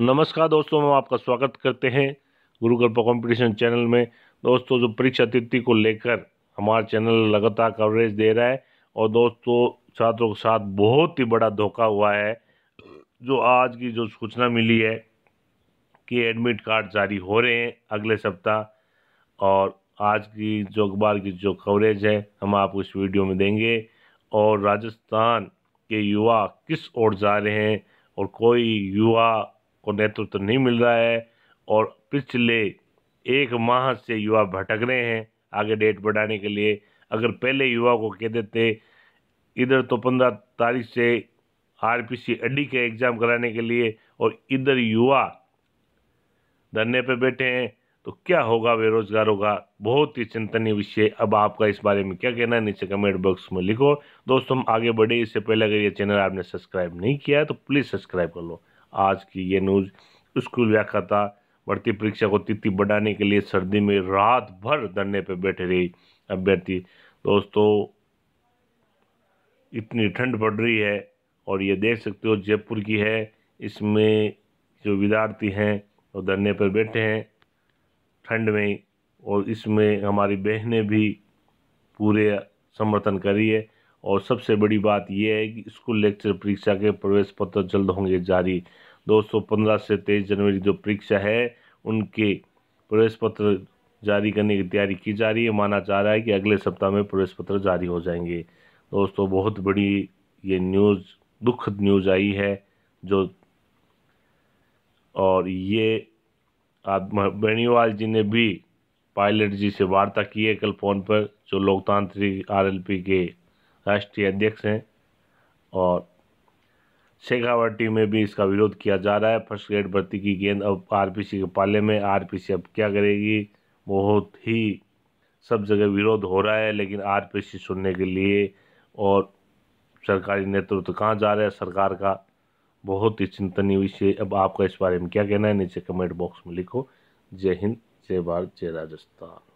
नमस्कार दोस्तों हम आपका स्वागत करते हैं गुरु कृपा कॉम्पिटिशन चैनल में दोस्तों जो परीक्षा तिथि को लेकर हमारा चैनल लगातार कवरेज दे रहा है और दोस्तों छात्रों के साथ बहुत ही बड़ा धोखा हुआ है जो आज की जो सूचना मिली है कि एडमिट कार्ड जारी हो रहे हैं अगले सप्ताह और आज की जो अखबार की जो कवरेज है हम आपको इस वीडियो में देंगे और राजस्थान के युवा किस ओर जा रहे हैं और कोई युवा को नेतृत्व तो नहीं मिल रहा है और पिछले एक माह से युवा भटक रहे हैं आगे डेट बढ़ाने के लिए अगर पहले युवा को कह देते इधर तो पंद्रह तारीख से आर पी सी अड्डी के एग्ज़ाम कराने के लिए और इधर युवा धरने पर बैठे हैं तो क्या होगा बेरोजगारों का बहुत ही चिंतनीय विषय अब आपका इस बारे में क्या कहना है नीचे कमेंट बॉक्स में लिखो दोस्तों हम आगे बढ़े इससे पहले अगर ये चैनल आपने सब्सक्राइब नहीं किया है तो प्लीज़ सब्सक्राइब कर लो आज की ये न्यूज़ स्कूल व्याख्याता भर्ती परीक्षा को तिथि बढ़ाने के लिए सर्दी में रात भर धरने पर बैठे रही अभ्यर्थी दोस्तों इतनी ठंड पड़ रही है और ये देख सकते हो जयपुर की है इसमें जो विद्यार्थी हैं वो धरने पर बैठे हैं ठंड में और इसमें हमारी बहनें भी पूरे समर्थन करी है और सबसे बड़ी बात यह है कि स्कूल लेक्चर परीक्षा के प्रवेश पत्र जल्द होंगे जारी 215 से तेईस जनवरी जो परीक्षा है उनके प्रवेश पत्र जारी करने की तैयारी की जा रही है माना जा रहा है कि अगले सप्ताह में प्रवेश पत्र जारी हो जाएंगे दोस्तों बहुत बड़ी ये न्यूज़ दुखद न्यूज़ आई है जो और ये बेणीवाल जी ने भी पायलट जी से वार्ता की है कल फ़ोन पर जो लोकतांत्रिक आरएलपी के राष्ट्रीय अध्यक्ष हैं और शेखावटी में भी इसका विरोध किया जा रहा है फर्स्ट ग्रेड भर्ती की गेंद अब आरपीसी के पाले में आरपीसी अब क्या करेगी बहुत ही सब जगह विरोध हो रहा है लेकिन आरपीसी सुनने के लिए और सरकारी नेतृत्व तो कहाँ जा रहा है सरकार का बहुत ही चिंतनीय विषय अब आपका इस बारे में क्या कहना है नीचे कमेंट बॉक्स में लिखो जय हिंद जय भारत जय राजस्थान